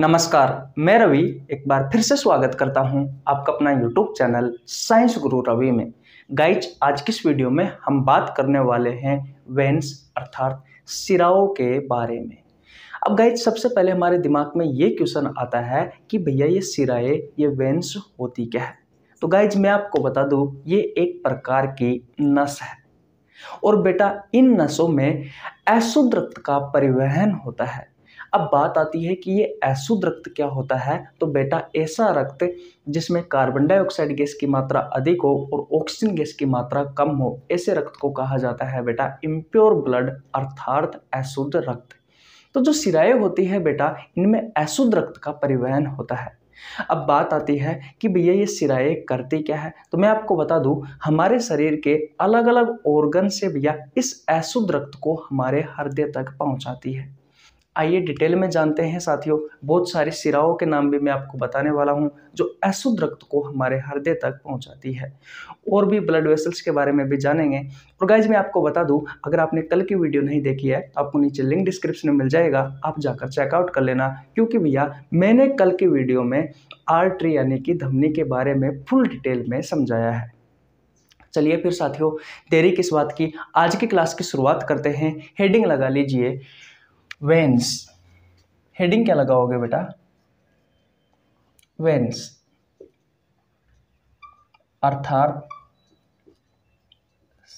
नमस्कार मैं रवि एक बार फिर से स्वागत करता हूं आपका अपना यूट्यूब चैनल साइंस गुरु रवि में गाइज आज की इस वीडियो में हम बात करने वाले हैं वेंस अर्थात सिराओं के बारे में अब गाइज सबसे पहले हमारे दिमाग में ये क्वेश्चन आता है कि भैया ये सिराए ये वेंस होती क्या है तो गाइज मैं आपको बता दूँ ये एक प्रकार की नस है और बेटा इन नसों में अशुद्ध रक्त का परिवहन होता है अब बात आती है कि ये अशुद्ध रक्त क्या होता है तो बेटा ऐसा रक्त जिसमें कार्बन डाइऑक्साइड गैस की मात्रा अधिक हो और ऑक्सीजन गैस की मात्रा कम हो ऐसे रक्त को कहा जाता है बेटा इम्प्योर ब्लड अर्थात अशुद्ध रक्त तो जो सिराए होती है बेटा इनमें अशुद्ध रक्त का परिवहन होता है अब बात आती है कि भैया ये सिराए करते क्या है तो मैं आपको बता दूं हमारे शरीर के अलग अलग ऑर्गन से भैया इस अशुद्ध रक्त को हमारे हृदय तक पहुंचाती है आइए डिटेल में जानते हैं साथियों बहुत सारे सिराओं के नाम भी मैं आपको बताने वाला हूँ जो अशुद्ध रक्त को हमारे हृदय तक पहुँचाती है और भी ब्लड वेसल्स के बारे में भी जानेंगे और गाइज मैं आपको बता दूँ अगर आपने कल की वीडियो नहीं देखी है तो आपको नीचे लिंक डिस्क्रिप्शन में मिल जाएगा आप जाकर चेकआउट कर लेना क्योंकि भैया मैंने कल की वीडियो में आर्ट्री यानी कि धमनी के बारे में फुल डिटेल में समझाया है चलिए फिर साथियों देरी किस बात की आज की क्लास की शुरुआत करते हैं हेडिंग लगा लीजिए वेंस हेडिंग क्या लगाओगे बेटा वेंस अर्थात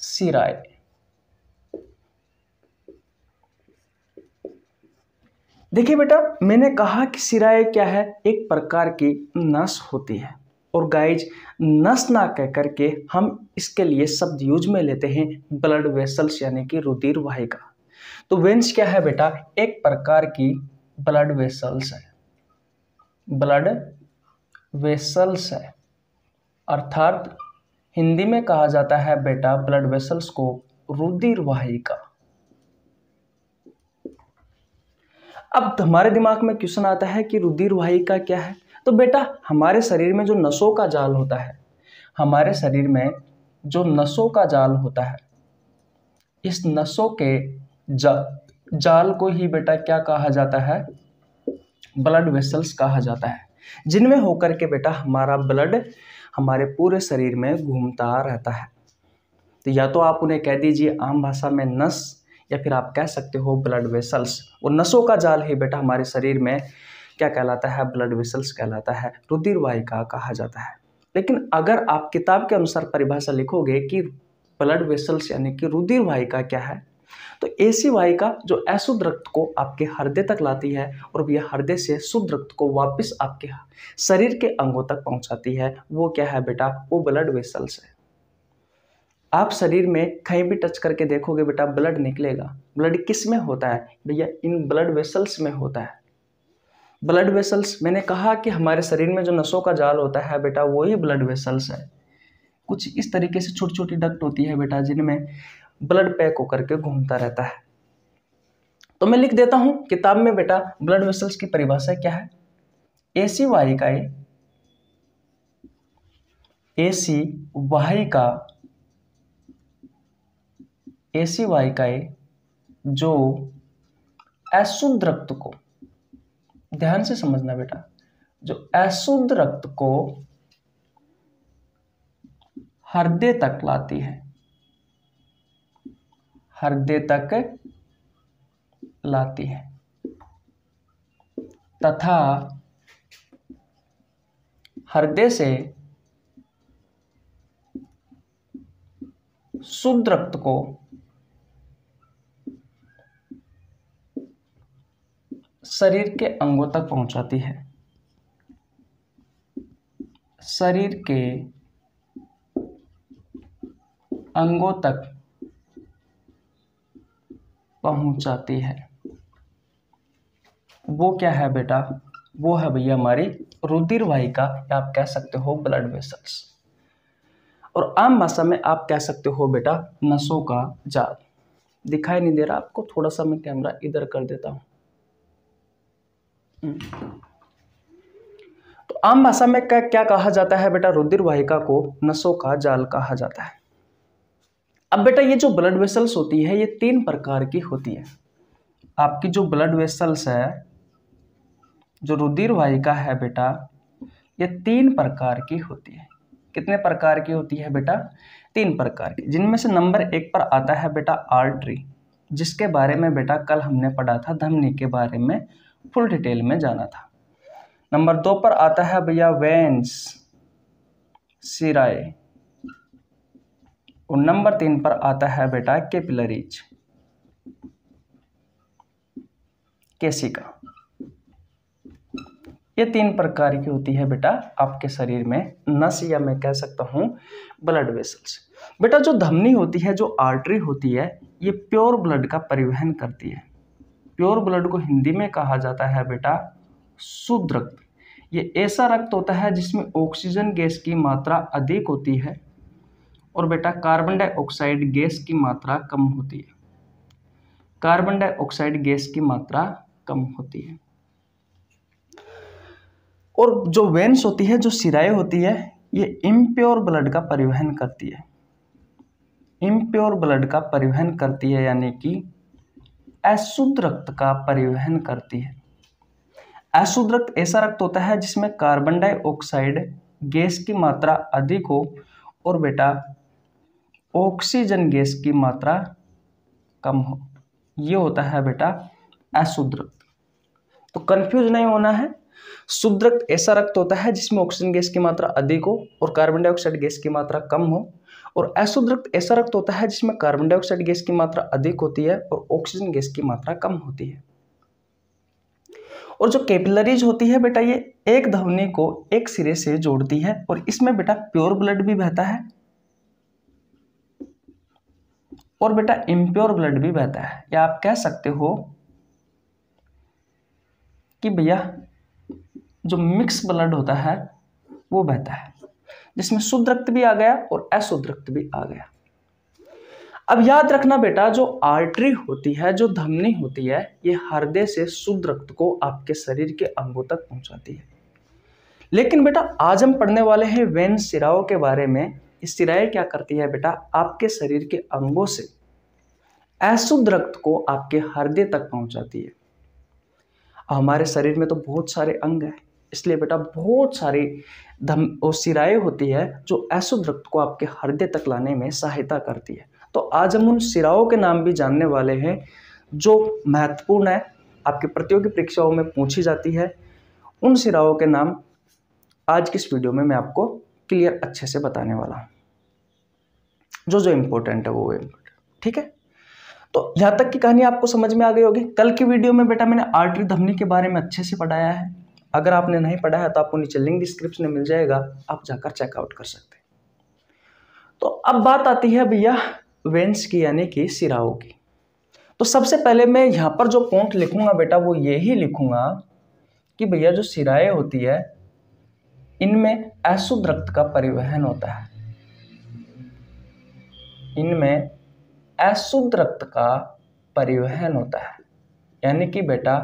सिराय देखिए बेटा मैंने कहा कि सिराय क्या है एक प्रकार की नस होती है और गाइज नस ना कह करके हम इसके लिए शब्द यूज में लेते हैं ब्लड वेसल्स यानी कि रुधिर वाहिका तो वेंस क्या है बेटा एक प्रकार की ब्लड वेसल्स है ब्लड वेसल्स है अर्थात हिंदी में कहा जाता है बेटा ब्लड वेसल्स को रुधिर वाहिका अब तो हमारे दिमाग में क्वेश्चन आता है कि रुधिर वाहिका क्या है तो बेटा हमारे शरीर में जो नसों का जाल होता है हमारे शरीर में जो नसों का जाल होता है इस नसों के जा, जाल को ही बेटा क्या कहा जाता है ब्लड वेसल्स कहा जाता है जिनमें होकर के बेटा हमारा ब्लड हमारे पूरे शरीर में घूमता रहता है तो या तो आप उन्हें कह दीजिए आम भाषा में नस या फिर आप कह सकते हो ब्लड वेसल्स और नसों का जाल ही बेटा हमारे शरीर में क्या कहलाता है ब्लड वेसल्स कहलाता है रुधिर वाहिका कहा जाता है लेकिन अगर आप किताब के अनुसार परिभाषा लिखोगे कि ब्लड वेसल्स यानी कि रुधिर वाहिका क्या है तो ए सी वाई का जो अशुद्ध रक्त को आपके हृदय तक लाती है और यह हृदय से शुद्ध रक्त को वापस आपके शरीर के अंगों तक पहुंचाती है वो क्या है बेटा वो ब्लड वेसल्स है आप शरीर में कहीं भी टच करके देखोगे बेटा ब्लड निकलेगा ब्लड किस में होता है भैया इन ब्लड वेसल्स में होता है ब्लड वेसल्स मैंने कहा कि हमारे शरीर में जो नसों का जाल होता है बेटा वही ब्लड वेसल्स है कुछ इस तरीके से छोटी छोटी डक्ट होती है बेटा जिनमें ब्लड पैक होकर के घूमता रहता है तो मैं लिख देता हूं किताब में बेटा ब्लड वेसल्स की परिभाषा क्या है एसी वाहिकाएं एसी वाहिका एसी वाहिकाएं जो अशुद्ध रक्त को ध्यान से समझना बेटा जो अशुद्ध रक्त को हृदय तक लाती है हृदय तक लाती है तथा हृदय से शुद्ध रक्त को शरीर के अंगों तक पहुंचाती है शरीर के अंगों तक पहुंचाती है वो क्या है बेटा वो है भैया हमारी रुधिर वाहिका या आप कह सकते हो ब्लड वेसल्स और आम भाषा में आप कह सकते हो बेटा नसों का जाल दिखाई नहीं दे रहा आपको थोड़ा सा मैं कैमरा इधर कर देता हूं हम्म। तो आम भाषा में क्या क्या कहा जाता है बेटा रुधिर वाहिका को नसों का जाल कहा जाता है अब बेटा ये जो ब्लड वेसल्स होती है ये तीन प्रकार की होती है आपकी जो ब्लड वेसल्स है जो रुधिर वाहिका है बेटा ये तीन प्रकार की होती है कितने प्रकार की होती है बेटा तीन प्रकार की जिनमें से नंबर एक पर आता है बेटा आर्टरी जिसके बारे में बेटा कल हमने पढ़ा था धमनी के बारे में फुल डिटेल में जाना था नंबर दो पर आता है भैया वेंस सिराए और नंबर तीन पर आता है बेटा कैपिलरीज केसिका ये तीन प्रकार की होती है बेटा आपके शरीर में नस या मैं कह सकता हूँ ब्लड वेसल्स बेटा जो धमनी होती है जो आर्टरी होती है ये प्योर ब्लड का परिवहन करती है प्योर ब्लड को हिंदी में कहा जाता है बेटा शुद्ध रक्त ये ऐसा रक्त होता है जिसमें ऑक्सीजन गैस की मात्रा अधिक होती है और बेटा कार्बन डाइऑक्साइड गैस की मात्रा कम होती है कार्बन डाइऑक्साइड गैस की मात्रा कम होती है और जो वेन्स होती है जो सिराए होती है ये इम्प्योर ब्लड का परिवहन करती है इम्प्योर ब्लड का परिवहन करती है यानी कि अशुद्ध रक्त का परिवहन करती है अशुद्ध रक्त ऐसा रक्त होता है जिसमें कार्बन डाइऑक्साइड गैस की मात्रा अधिक हो और बेटा ऑक्सीजन गैस की मात्रा कम हो ये होता है बेटा अशुद्रक्त तो कंफ्यूज नहीं होना है शुद्रक्त ऐसा रक्त होता है जिसमें ऑक्सीजन गैस की मात्रा अधिक हो और कार्बन डाइऑक्साइड गैस की मात्रा कम हो और अशुद्ध रक्त ऐसा रक्त होता है जिसमें कार्बन डाइऑक्साइड गैस की मात्रा अधिक होती है और ऑक्सीजन गैस की मात्रा कम होती है और जो कैपिलरीज होती है बेटा ये एक धवनी को एक सिरे से जोड़ती है और इसमें बेटा प्योर ब्लड भी बहता है और बेटा इम्प्योर ब्लड भी बहता है या आप कह सकते हो कि भैया जो मिक्स ब्लड होता है वो बहता है जिसमें शुद्ध रक्त भी आ गया और अशुद्ध रक्त भी आ गया अब याद रखना बेटा जो आर्टरी होती है जो धमनी होती है ये हृदय से शुद्ध रक्त को आपके शरीर के अंगों तक पहुंचाती है लेकिन बेटा आज हम पढ़ने वाले हैं वेन सिराओं के बारे में स्थिराएँ क्या करती है बेटा आपके शरीर के अंगों से अशुद्ध रक्त को आपके हृदय तक पहुंचाती है हमारे शरीर में तो बहुत सारे अंग हैं इसलिए बेटा बहुत सारी धम और होती है जो अशुद्ध रक्त को आपके हृदय तक लाने में सहायता करती है तो आज हम उन सिराओं के नाम भी जानने वाले हैं जो महत्वपूर्ण है आपके प्रतियोगी परीक्षाओं में पूछी जाती है उन सिराओं के नाम आज की इस वीडियो में मैं आपको क्लियर अच्छे से बताने वाला जो जो इंपॉर्टेंट है वो इंपॉर्टेंट इम्पोर्टेंट ठीक है तो यहां तक की कहानी आपको समझ में आ गई होगी कल की वीडियो में बेटा मैंने आर्टरी धमनी के बारे में अच्छे से पढ़ाया है अगर आपने नहीं पढ़ा है तो आपको नीचे लिंक डिस्क्रिप्शन में मिल जाएगा आप जाकर चेकआउट कर सकते तो अब बात आती है भैया वेंस की यानी कि सिराओं की तो सबसे पहले मैं यहां पर जो पॉइंट लिखूंगा बेटा वो ये ही लिखूंगा कि भैया जो सिराए होती है इनमें अशुद्ध रक्त का परिवहन होता है इनमें अशुद्ध रक्त का परिवहन होता है यानी कि बेटा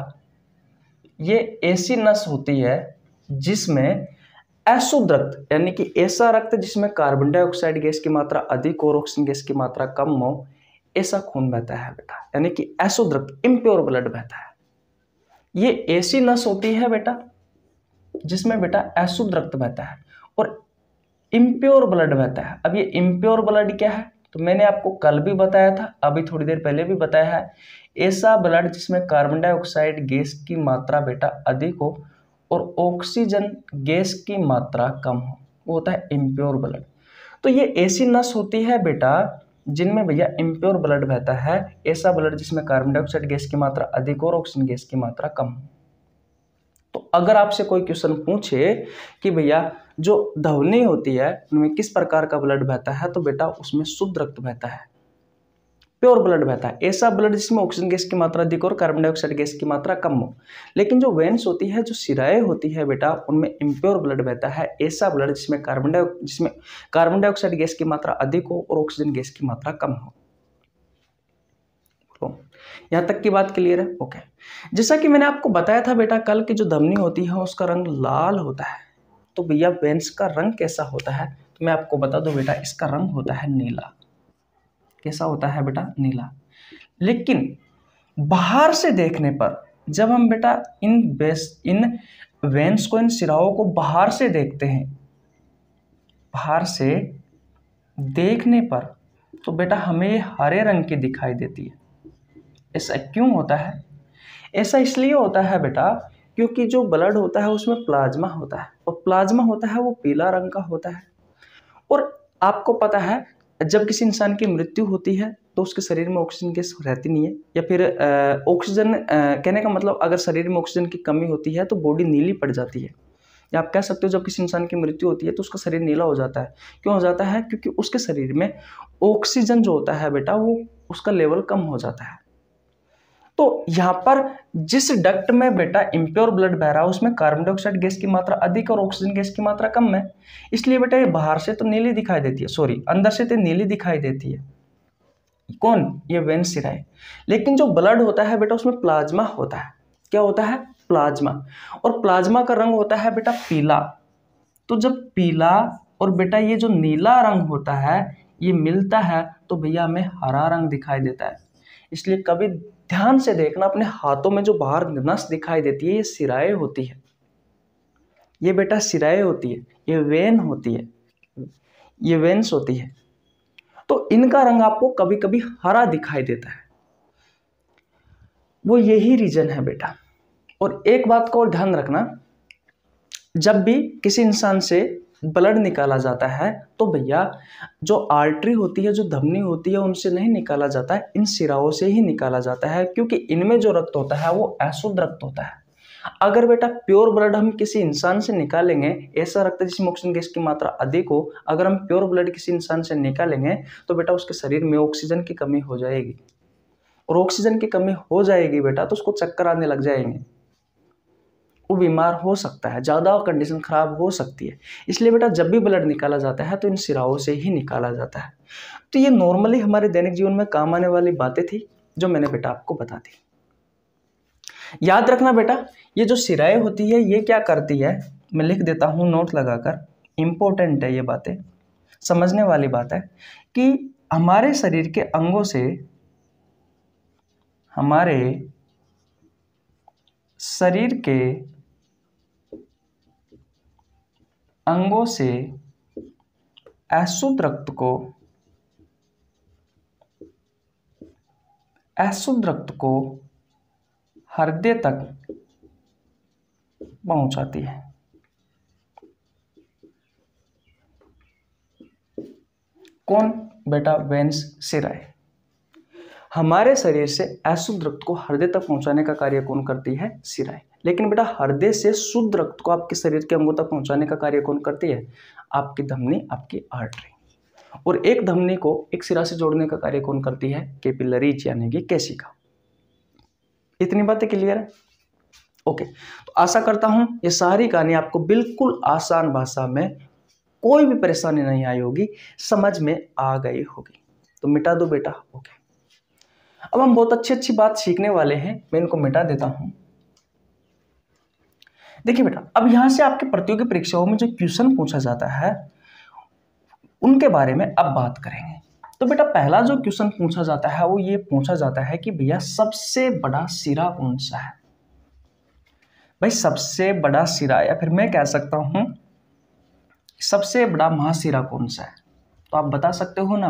ये ऐसी नस होती है जिसमें अशुद्ध रक्त यानी कि ऐसा रक्त जिसमें कार्बन डाइऑक्साइड गैस की मात्रा अधिक और ऑक्सीजन गैस की मात्रा कम हो ऐसा खून बहता है बेटा यानी कि अशुद्ध रक्त इम्प्योर ब्लड बहता है ये ऐसी नस होती है बेटा जिसमें बेटा अशुद्ध रक्त बहता है और इम्प्योर ब्लड बहता है अब ये इम्प्योर ब्लड क्या है तो मैंने आपको कल भी बताया था अभी थोड़ी देर पहले भी बताया है ऐसा ब्लड जिसमें कार्बन डाइऑक्साइड गैस की मात्रा बेटा अधिक हो और ऑक्सीजन गैस की मात्रा कम हो वो होता है इम्प्योर ब्लड तो ये ऐसी नस होती है बेटा जिनमें भैया इम्प्योर ब्लड बहता है ऐसा ब्लड जिसमें कार्बन डाइऑक्साइड गैस की मात्रा अधिक और ऑक्सीजन गैस की मात्रा कम हो तो अगर आपसे कोई क्वेश्चन पूछे कि भैया जो धवनी होती है उनमें किस प्रकार का ब्लड बहता है तो बेटा उसमें शुद्ध रक्त बहता है प्योर ब्लड बहता है ऐसा ब्लड जिसमें ऑक्सीजन गैस की मात्रा अधिक और कार्बन डाइऑक्साइड गैस की मात्रा कम हो लेकिन जो वेन्स होती है जो सिराए होती है बेटा उनमें इम्प्योर ब्लड बहता है ऐसा ब्लड जिसमें कार्बन डाइऑ जिसमें कार्बन डाइऑक्साइड गैस की मात्रा अधिक हो और ऑक्सीजन गैस की मात्रा कम हो यहाँ तक की बात क्लियर है ओके जैसा कि मैंने आपको बताया था बेटा कल की जो धमनी होती है उसका रंग लाल होता है तो भैया वेंस का रंग कैसा होता है तो मैं आपको बता दूं बेटा इसका रंग होता है नीला कैसा होता है बेटा नीला लेकिन बाहर से देखने पर जब हम बेटा इन बेस इन वेंस को इन सिराओं को बाहर से देखते हैं बाहर से देखने पर तो बेटा हमें हरे रंग की दिखाई देती है ऐसा क्यों होता है ऐसा इसलिए होता है बेटा क्योंकि जो ब्लड होता है उसमें प्लाज्मा होता है और प्लाज्मा होता है वो पीला रंग का होता है और आपको पता है जब किसी इंसान की मृत्यु होती है तो उसके शरीर में ऑक्सीजन गैस रहती नहीं है या फिर ऑक्सीजन कहने का मतलब अगर शरीर में ऑक्सीजन की कमी होती है तो बॉडी नीली पड़ जाती है या आप कह सकते हो जब किसी इंसान की मृत्यु होती है तो उसका शरीर नीला हो जाता है क्यों हो जाता है क्योंकि उसके शरीर में ऑक्सीजन जो होता है बेटा वो उसका लेवल कम हो जाता है तो यहाँ पर जिस डक्ट में बेटा इम्प्योर ब्लड बह रहा है उसमें कार्बन डाइऑक्साइड गैस की मात्रा अधिक और ऑक्सीजन गैस की मात्रा कम है इसलिए बेटा ये बाहर से तो नीली दिखाई देती है सॉरी अंदर से तो नीली दिखाई देती है कौन ये वेन सिराए लेकिन जो ब्लड होता है बेटा उसमें प्लाज्मा होता है क्या होता है प्लाज्मा और प्लाज्मा का रंग होता है बेटा पीला तो जब पीला और बेटा ये जो नीला रंग होता है ये मिलता है तो भैया हमें हरा रंग दिखाई देता है इसलिए कभी ध्यान से देखना अपने हाथों में जो बाहर नस दिखाई देती है ये सिराए होती है ये बेटा सिराए होती है ये वेन होती है ये वेन्स होती है तो इनका रंग आपको कभी कभी हरा दिखाई देता है वो यही रीजन है बेटा और एक बात को और ध्यान रखना जब भी किसी इंसान से ब्लड निकाला जाता है तो भैया जो आर्टरी होती है जो धमनी होती है उनसे नहीं निकाला जाता है इन सिराओं से ही निकाला जाता है क्योंकि इनमें जो रक्त होता है वो अशुद्ध रक्त होता है अगर बेटा प्योर ब्लड हम किसी इंसान से निकालेंगे ऐसा रक्त जिसमें ऑक्सीजन गैस की मात्रा अधिक हो अगर हम प्योर ब्लड किसी इंसान से निकालेंगे तो बेटा उसके शरीर में ऑक्सीजन की कमी हो जाएगी और ऑक्सीजन की कमी हो जाएगी बेटा तो उसको चक्कर आने लग जाएंगे वो बीमार हो सकता है ज़्यादा कंडीशन ख़राब हो सकती है इसलिए बेटा जब भी ब्लड निकाला जाता है तो इन सिराओं से ही निकाला जाता है तो ये नॉर्मली हमारे दैनिक जीवन में काम आने वाली बातें थी जो मैंने बेटा आपको बता दी याद रखना बेटा ये जो सिराए होती है ये क्या करती है मैं लिख देता हूँ नोट लगाकर इम्पोर्टेंट है ये बातें समझने वाली बात है कि हमारे शरीर के अंगों से हमारे शरीर के अंगों से अशुद्ध रक्त को अशुद्ध रक्त को हृदय तक पहुंचाती है कौन बेटा वेंस सिराय हमारे शरीर से अशुद्ध रक्त को हृदय तक पहुंचाने का कार्य कौन करती है सिराय लेकिन बेटा हृदय से शुद्ध रक्त को आपके शरीर के अंगों तक पहुंचाने का कार्य कौन करती है आपकी धमनी आपकी आर्टरी और एक धमनी को एक सिरा से जोड़ने का कार्य कौन करती है केपिलरीज यानी कि का इतनी बातें क्लियर है ओके तो आशा करता हूं ये सारी कहानी आपको बिल्कुल आसान भाषा में कोई भी परेशानी नहीं आई होगी समझ में आ गई होगी तो मिटा दो बेटा ओके अब हम बहुत अच्छी अच्छी बात सीखने वाले हैं मैं इनको मिटा देता हूं देखिए बेटा अब यहाँ से आपके प्रतियोगी परीक्षाओं में जो क्वेश्चन पूछा जाता है उनके बारे में अब बात करेंगे तो बेटा पहला जो क्वेश्चन पूछा जाता है वो ये पूछा जाता है कि भैया सबसे बड़ा सिरा कौन सा है भाई सबसे बड़ा सिरा या फिर मैं कह सकता हूं सबसे बड़ा महासिरा कौन सा है तो आप बता सकते हो ना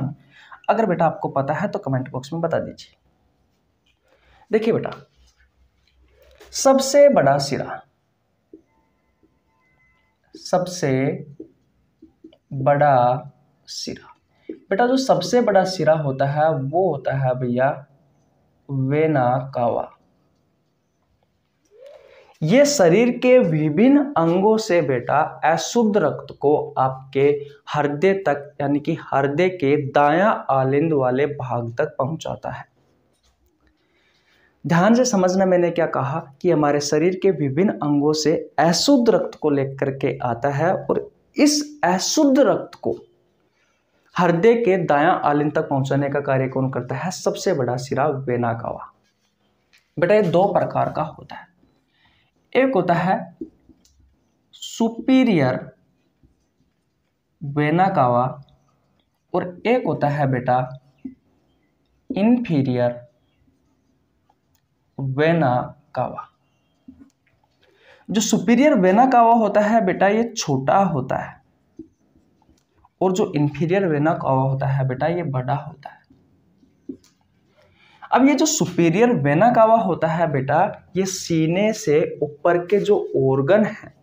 अगर बेटा आपको पता है तो कमेंट बॉक्स में बता दीजिए देखिए बेटा सबसे बड़ा सिरा सबसे बड़ा सिरा बेटा जो सबसे बड़ा सिरा होता है वो होता है भैया वेना कावा ये शरीर के विभिन्न अंगों से बेटा अशुद्ध रक्त को आपके हृदय तक यानी कि हृदय के दाया आलिंद वाले भाग तक पहुंचाता है ध्यान से समझना मैंने क्या कहा कि हमारे शरीर के विभिन्न अंगों से अशुद्ध रक्त को लेकर के आता है और इस अशुद्ध रक्त को हृदय के दायां आलिन तक पहुंचाने का कार्य कौन करता है सबसे बड़ा सिरा वेना कावा बेटा ये दो प्रकार का होता है एक होता है सुपीरियर वेना कावा और एक होता है बेटा इन्फीरियर वेना कावा जो सुपीरियर वेना कावा होता है बेटा ये छोटा होता है और जो इंफीरियर वेना कावा होता है बेटा ये बड़ा होता है अब ये जो सुपीरियर वेना कावा होता है बेटा ये सीने से ऊपर के जो ऑर्गन है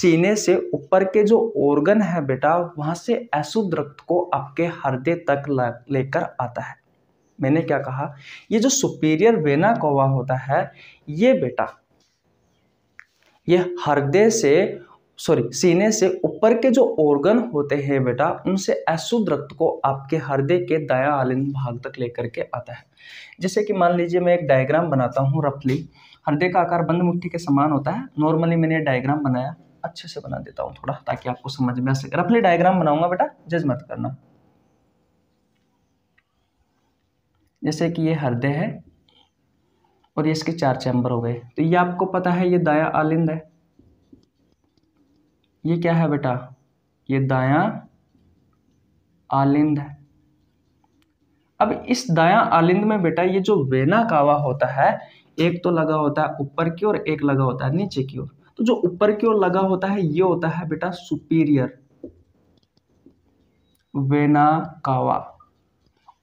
सीने से ऊपर के जो ऑर्गन है बेटा वहां से अशुद्ध रक्त को आपके हृदय तक लेकर आता है मैंने क्या कहा ये जो सुपीरियर वेना कौवा होता है ये बेटा ये हृदय से सॉरी सीने से ऊपर के जो ऑर्गन होते हैं बेटा उनसे अशुद्ध रक्त को आपके हृदय के दया आलिन भाग तक लेकर के आता है जैसे कि मान लीजिए मैं एक डायग्राम बनाता हूँ रफली हृदय का आकार बंद मुट्ठी के समान होता है नॉर्मली मैंने डायग्राम बनाया अच्छे से बना देता हूँ थोड़ा ताकि आपको समझ में आ सके रफली डायग्राम बनाऊंगा बेटा जज मत करना जैसे कि ये हृदय है और ये इसके चार चैम्बर हो गए तो ये आपको पता है ये दाया आलिंद है ये क्या है बेटा ये दाया आलिंद है अब इस दाया आलिंद में बेटा ये जो वेना कावा होता है एक तो लगा होता है ऊपर की ओर एक लगा होता है नीचे की ओर तो जो ऊपर की ओर लगा होता है ये होता है बेटा सुपीरियर वेना कावा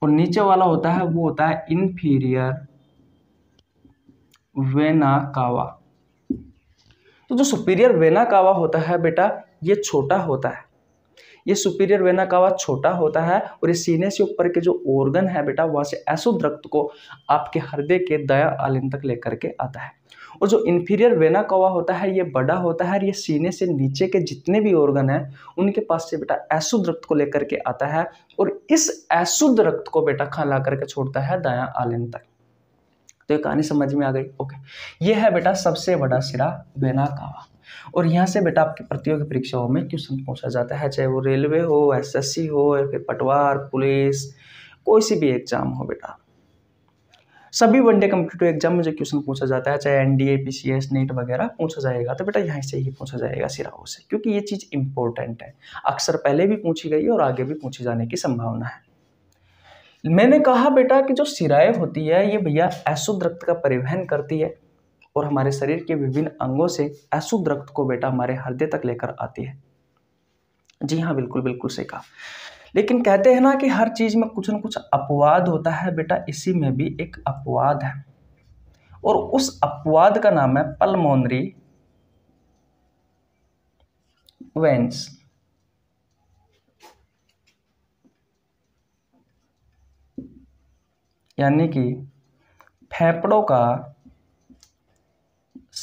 और नीचे वाला होता है वो होता है इन्फीरियर वेना कावा तो जो सुपीरियर वेना कावा होता है बेटा ये छोटा होता है ये सुपीरियर वेना कावा छोटा होता है और ये सीने से ऊपर के जो ऑर्गन है बेटा वहां से ऐसु रक्त को आपके हृदय के दया आलिन तक लेकर के आता है और जो इन्फीरियर वेना कवा होता है ये बड़ा होता है और ये सीने से नीचे के जितने भी ऑर्गन हैं उनके पास से बेटा ऐसुद रक्त को लेकर के आता है और इस ऐसुद रक्त को बेटा खा ला करके छोड़ता है दाया आलिन तक तो ये कहानी समझ में आ गई ओके ये है बेटा सबसे बड़ा सिरा वेना कावा और यहाँ से बेटा आपकी प्रतियोगी परीक्षाओं में क्वेश्चन पूछा जाता है चाहे वो रेलवे हो एसएससी हो या फिर पटवार पुलिस कोई सी भी एग्जाम हो बेटा सभी वनडे कम्पिटेटिव एग्जाम में जो क्वेश्चन पूछा जाता है चाहे N D P C S net वगैरह पूछा जाएगा तो बेटा यहाँ से ही पूछा जाएगा सिराओं से क्योंकि ये चीज़ इंपॉर्टेंट है अक्सर पहले भी पूछी गई और आगे भी पूछी जाने की संभावना है मैंने कहा बेटा कि जो सिराए होती है ये भैया अशुद्ध रक्त का परिवहन करती है और हमारे शरीर के विभिन्न अंगों से अशुद्ध रक्त को बेटा हमारे हृदय तक लेकर आती है जी हाँ बिल्कुल बिल्कुल सही कहा लेकिन कहते हैं ना कि हर चीज़ में कुछ न कुछ अपवाद होता है बेटा इसी में भी एक अपवाद है और उस अपवाद का नाम है पलमोनरी वेंस यानी कि फेफड़ों का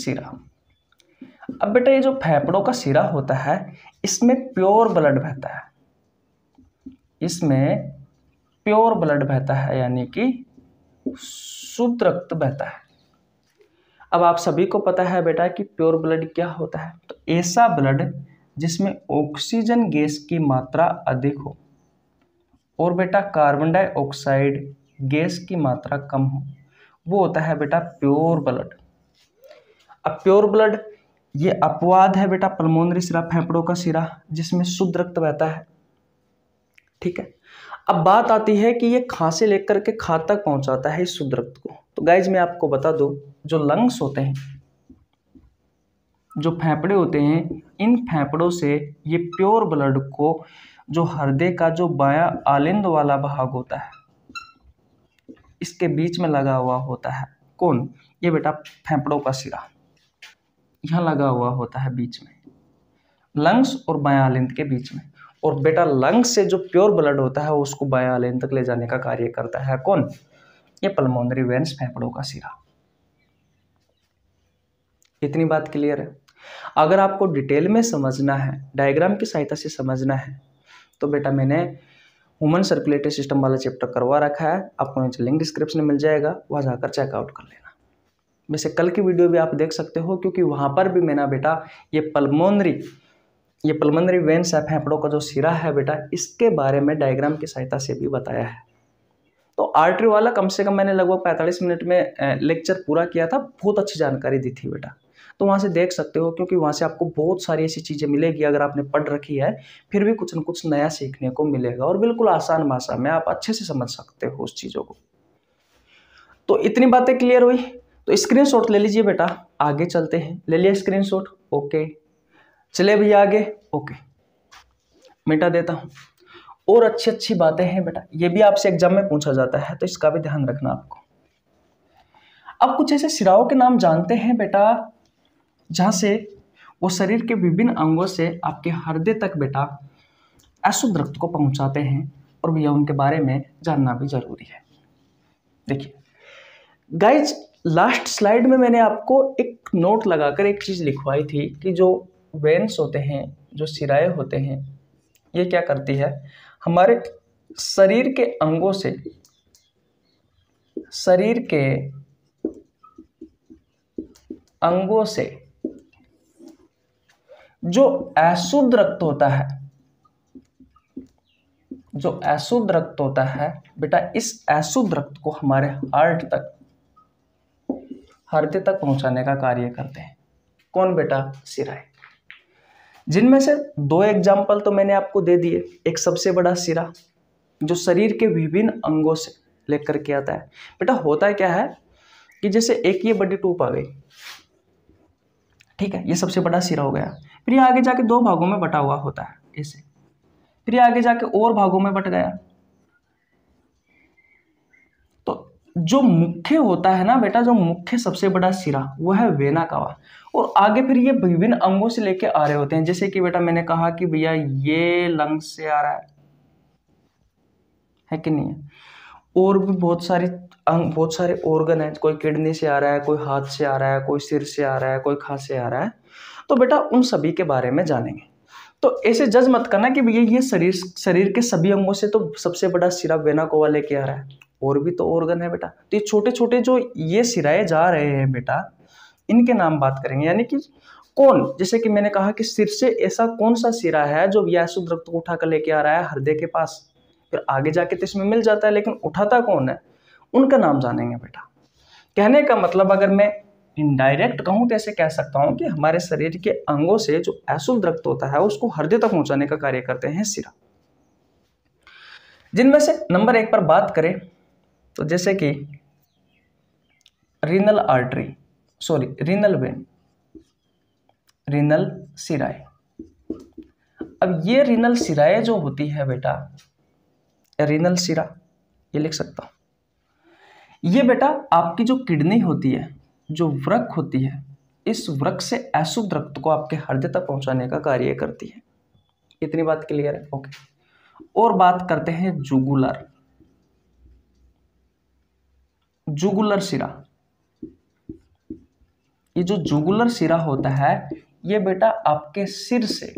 सिरा अब बेटा ये जो फेफड़ों का सिरा होता है इसमें प्योर ब्लड बहता है इसमें प्योर ब्लड बहता है यानी कि शुद्ध रक्त बहता है अब आप सभी को पता है बेटा कि प्योर ब्लड क्या होता है तो ऐसा ब्लड जिसमें ऑक्सीजन गैस की मात्रा अधिक हो और बेटा कार्बन डाइऑक्साइड गैस की मात्रा कम हो वो होता है बेटा प्योर ब्लड अब प्योर ब्लड ये अपवाद है बेटा पलमोनरी सिरा फेफड़ों का सिरा जिसमें शुद्ध रक्त बहता है ठीक है अब बात आती है कि ये खांसी लेकर के खा तक पहुंचाता है इस सुदरक्त को तो गाइज मैं आपको बता दूं जो लंग्स होते हैं जो फेफड़े होते हैं इन फेफड़ों से ये प्योर ब्लड को जो हृदय का जो बाया आलिंद वाला भाग होता है इसके बीच में लगा हुआ होता है कौन ये बेटा फेफड़ों का सिरा यहाँ लगा हुआ होता है बीच में लंग्स और बाया आलिंद के बीच में और बेटा लंग्स से जो प्योर ब्लड होता है उसको बायालेन तक ले जाने का कार्य करता है कौन ये पलमोनरी वेन्स फेफड़ों का सिरा इतनी बात क्लियर है अगर आपको डिटेल में समझना है डायग्राम की सहायता से समझना है तो बेटा मैंने ह्यूमन सर्कुलेटरी सिस्टम वाला चैप्टर करवा रखा है आपको नीचे लिंक डिस्क्रिप्शन में मिल जाएगा वहाँ जाकर चेकआउट कर लेना वैसे कल की वीडियो भी आप देख सकते हो क्योंकि वहाँ पर भी मैंने बेटा ये पल्मोनरी ये पलमंदरी वेन्स है फेफड़ों का जो सिरा है बेटा इसके बारे में डायग्राम की सहायता से भी बताया है तो आर्टरी वाला कम से कम मैंने लगभग 45 मिनट में लेक्चर पूरा किया था बहुत अच्छी जानकारी दी थी बेटा तो वहाँ से देख सकते हो क्योंकि वहाँ से आपको बहुत सारी ऐसी चीज़ें मिलेगी अगर आपने पढ़ रखी है फिर भी कुछ ना कुछ नया सीखने को मिलेगा और बिल्कुल आसान भाषा में आप अच्छे से समझ सकते हो उस चीज़ों को तो इतनी बातें क्लियर हुई तो स्क्रीनशॉट ले लीजिए बेटा आगे चलते हैं ले लिया स्क्रीनशॉट ओके चले भैया आगे ओके मिटा देता हूँ और अच्छी अच्छी बातें हैं बेटा ये भी आपसे एग्जाम में पूछा जाता है तो इसका भी ध्यान रखना आपको अब कुछ ऐसे सिराओं के नाम जानते हैं बेटा जहां से वो शरीर के विभिन्न अंगों से आपके हृदय तक बेटा अशुद्ध रक्त को पहुंचाते हैं और भैया उनके बारे में जानना भी जरूरी है देखिए गाइज लास्ट स्लाइड में मैंने आपको एक नोट लगाकर एक चीज़ लिखवाई थी कि जो वेन्स होते हैं जो सिराए होते हैं ये क्या करती है हमारे शरीर के अंगों से शरीर के अंगों से जो अशुद्ध रक्त होता है जो अशुद्ध रक्त होता है बेटा इस अशुद्ध रक्त को हमारे हार्ट तक हृदय तक पहुंचाने का कार्य करते हैं कौन बेटा सिराए जिनमें से दो एग्जाम्पल तो मैंने आपको दे दिए एक सबसे बड़ा सिरा जो शरीर के विभिन्न अंगों से लेकर के आता है बेटा होता क्या है कि जैसे एक ये बड़ी टूप आ गई ठीक है ये सबसे बड़ा सिरा हो गया फिर ये आगे जाके दो भागों में बटा हुआ होता है ऐसे फिर ये आगे जाके और भागों में बट गया जो मुख्य होता है ना बेटा जो मुख्य सबसे बड़ा सिरा वह है वेना कावा और आगे फिर ये विभिन्न अंगों से लेके आ रहे होते हैं जैसे कि बेटा मैंने कहा कि भैया ये लंग्स से आ रहा है है कि नहीं है और भी बहुत सारी अंग बहुत सारे ऑर्गन है कोई किडनी से आ रहा है कोई हाथ से आ रहा है कोई सिर से आ रहा है कोई खा से आ रहा है तो बेटा उन सभी के बारे में जानेंगे तो ऐसे जज मत करना कि भैया ये शरीर शरीर के सभी अंगों से तो सबसे बड़ा सिरा वेना कोवा लेके आ रहा है और भी तो ऑर्गन है बेटा तो ये छोटे छोटे जो ये सिराए जा रहे हैं बेटा इनके नाम बात करेंगे यानी कि कौन जैसे कि मैंने कहा कि सिर से ऐसा कौन सा सिरा है जो व्यासुद रक्त को उठा कर लेके आ रहा है हृदय के पास फिर आगे जाके तो इसमें मिल जाता है लेकिन उठाता कौन है उनका नाम जानेंगे बेटा कहने का मतलब अगर मैं इनडायरेक्ट कहूँ तो ऐसे कह सकता हूँ कि हमारे शरीर के अंगों से जो ऐसुल रक्त होता है उसको हृदय तक पहुँचाने का कार्य करते हैं सिरा जिनमें से नंबर एक पर बात करें तो जैसे कि renal artery sorry renal vein renal सिराए अब ये रिनल सिराए जो होती है बेटा रिनल सिरा ये लिख सकता हूं ये बेटा आपकी जो किडनी होती है जो वृक्ष होती है इस वृक्ष से अशुद्ध रक्त को आपके हृदय तक पहुंचाने का कार्य करती है इतनी बात क्लियर है ओके और बात करते हैं जुगुलर जुगुलर सिरा ये जो जुगुलर सिरा होता है ये बेटा आपके सिर से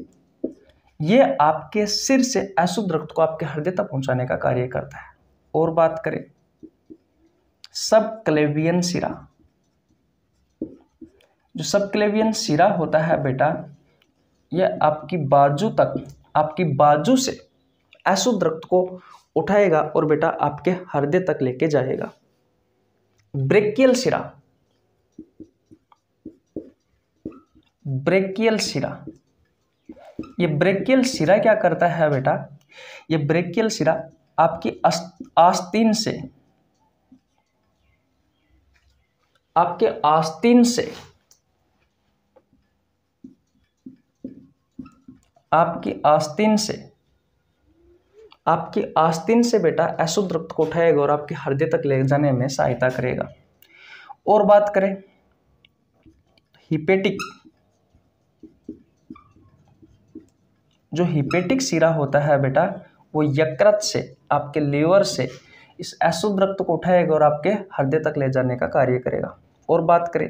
ये आपके सिर से अशुद्ध रक्त को आपके हृदय तक पहुंचाने का कार्य करता है और बात करें सब क्लेवियन सिरा जो सब क्लेवियन सिरा होता है बेटा यह आपकी बाजू तक आपकी बाजू से अशुद्ध रक्त को उठाएगा और बेटा आपके हृदय तक लेके जाएगा ब्रेकियल शिरा ब्रेकियल शिरा ये ब्रेकियल शिरा क्या करता है बेटा ये ब्रेकियल शिरा आपकी आस्तीन से आपके आस्तीन से आपकी आस्तीन से आपकी आस्तीन से बेटा अशुद्ध रक्त को उठाएगा और आपके हृदय तक ले जाने में सहायता करेगा और बात करें हिपेटिक जो हिपेटिक सिरा होता है बेटा वो यकृत से आपके लीवर से इस अशुद्ध रक्त को उठाएगा और आपके हृदय तक ले जाने का कार्य करेगा और बात करें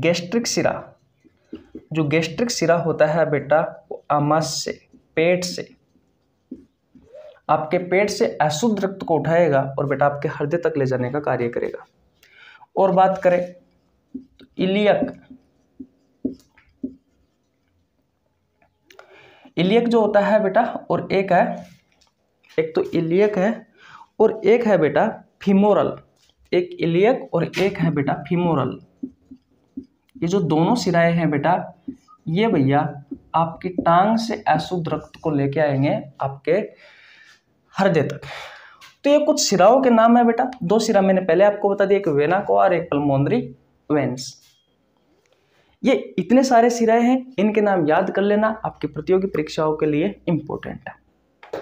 गैस्ट्रिक सिरा जो गैस्ट्रिक सिरा होता है बेटा वो अमस से पेट से आपके पेट से अशुद्ध रक्त को उठाएगा और बेटा आपके हृदय तक ले जाने का कार्य करेगा और बात करें तो इलियक इलियक जो होता है बेटा और एक है एक तो इलियक है और एक है बेटा फिमोरल एक इलियक और एक है बेटा फिमोरल ये जो दोनों सिराए हैं बेटा ये भैया आपकी टांग से अशुद्ध रक्त को लेके आएंगे आपके हृदय तक तो ये कुछ सिराओं के नाम है बेटा दो सिरा मैंने पहले आपको बता दिया एक वेना को और एक पलमोन्द्री वेन्स ये इतने सारे सिराए हैं इनके नाम याद कर लेना आपकी प्रतियोगी परीक्षाओं के लिए इंपॉर्टेंट है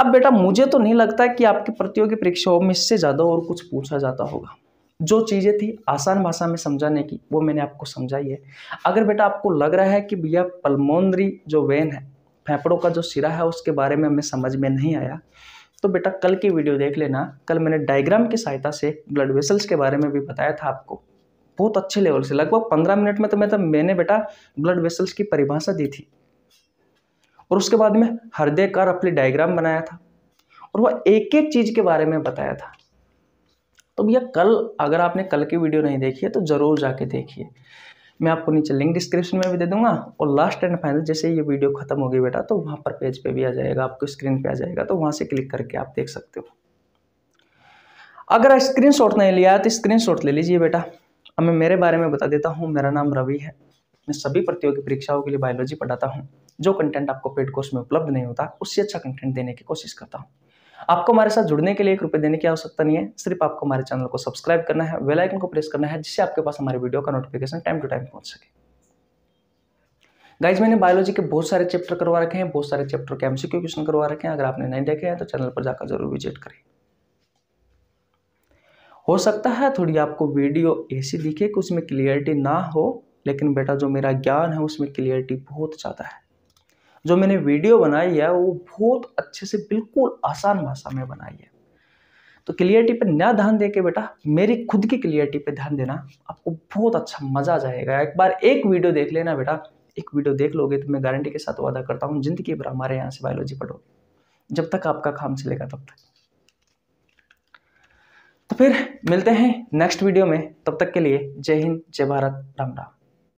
अब बेटा मुझे तो नहीं लगता कि आपकी प्रतियोगी परीक्षाओं में इससे ज़्यादा और कुछ पूछा जाता होगा जो चीज़ें थी आसान भाषा में समझाने की वो मैंने आपको समझाई है अगर बेटा आपको लग रहा है कि भैया पलमोन्द्री जो वेन है फेफड़ों का जो सिरा है उसके बारे में हमें समझ में नहीं आया तो बेटा कल की वीडियो देख लेना कल मैंने डायग्राम की सहायता से ब्लड वेसल्स के बारे में भी बताया था आपको बहुत अच्छे लेवल से लगभग पंद्रह मिनट में तो मैं तो मैंने बेटा ब्लड वेसल्स की परिभाषा दी थी और उसके बाद में हृदय का अपनी डायग्राम बनाया था और वह एक एक चीज़ के बारे में बताया था तो भैया कल अगर आपने कल की वीडियो नहीं देखी है तो ज़रूर जाके देखिए मैं आपको नीचे लिंक डिस्क्रिप्शन में भी दे दूंगा और लास्ट एंड फाइनल जैसे ये वीडियो खत्म होगी बेटा तो वहाँ पर पेज पे भी आ जाएगा आपको स्क्रीन पे आ जाएगा तो वहाँ से क्लिक करके आप देख सकते हो अगर स्क्रीन नहीं लिया है तो स्क्रीन ले लीजिए बेटा अब मैं मेरे बारे में बता देता हूँ मेरा नाम रवि है मैं सभी प्रतियोगी परीक्षाओं के लिए बायोलॉजी पढ़ाता हूँ जो कंटेंट आपको पेड कोर्स में उपलब्ध नहीं होता उससे अच्छा कंटेंट देने की कोशिश करता हूँ आपको हमारे साथ जुड़ने के लिए एक रुपये देने की आवश्यकता नहीं है सिर्फ आपको हमारे चैनल को सब्सक्राइब करना है वेलाइकन को प्रेस करना है जिससे आपके पास हमारे वीडियो का नोटिफिकेशन टाइम टू टाइम पहुंच सके गाइज मैंने बायोलॉजी के बहुत सारे चैप्टर करवा रखे हैं बहुत सारे चैप्टर के एमसीक्यू क्वेश्चन करवा रखे हैं अगर आपने नहीं देखे हैं तो चैनल पर जाकर जरूर विजिट करें हो सकता है थोड़ी आपको वीडियो ऐसी दिखे कि उसमें क्लियरिटी ना हो लेकिन बेटा जो मेरा ज्ञान है उसमें क्लियरिटी बहुत ज़्यादा है जो मैंने वीडियो बनाई है वो बहुत अच्छे से बिल्कुल आसान भाषा में बनाई है तो क्लियरिटी पर ना ध्यान दे के बेटा मेरी खुद की क्लियरिटी पे ध्यान देना आपको बहुत अच्छा मज़ा आ जाएगा एक बार एक वीडियो देख लेना बेटा एक वीडियो देख लोगे तो मैं गारंटी के साथ वादा करता हूँ जिंदगी भर हमारे यहाँ से बायोलॉजी पढ़ोगे जब तक आपका काम चलेगा तब तक तो फिर मिलते हैं नेक्स्ट वीडियो में तब तक के लिए जय हिंद जय भारत राम राम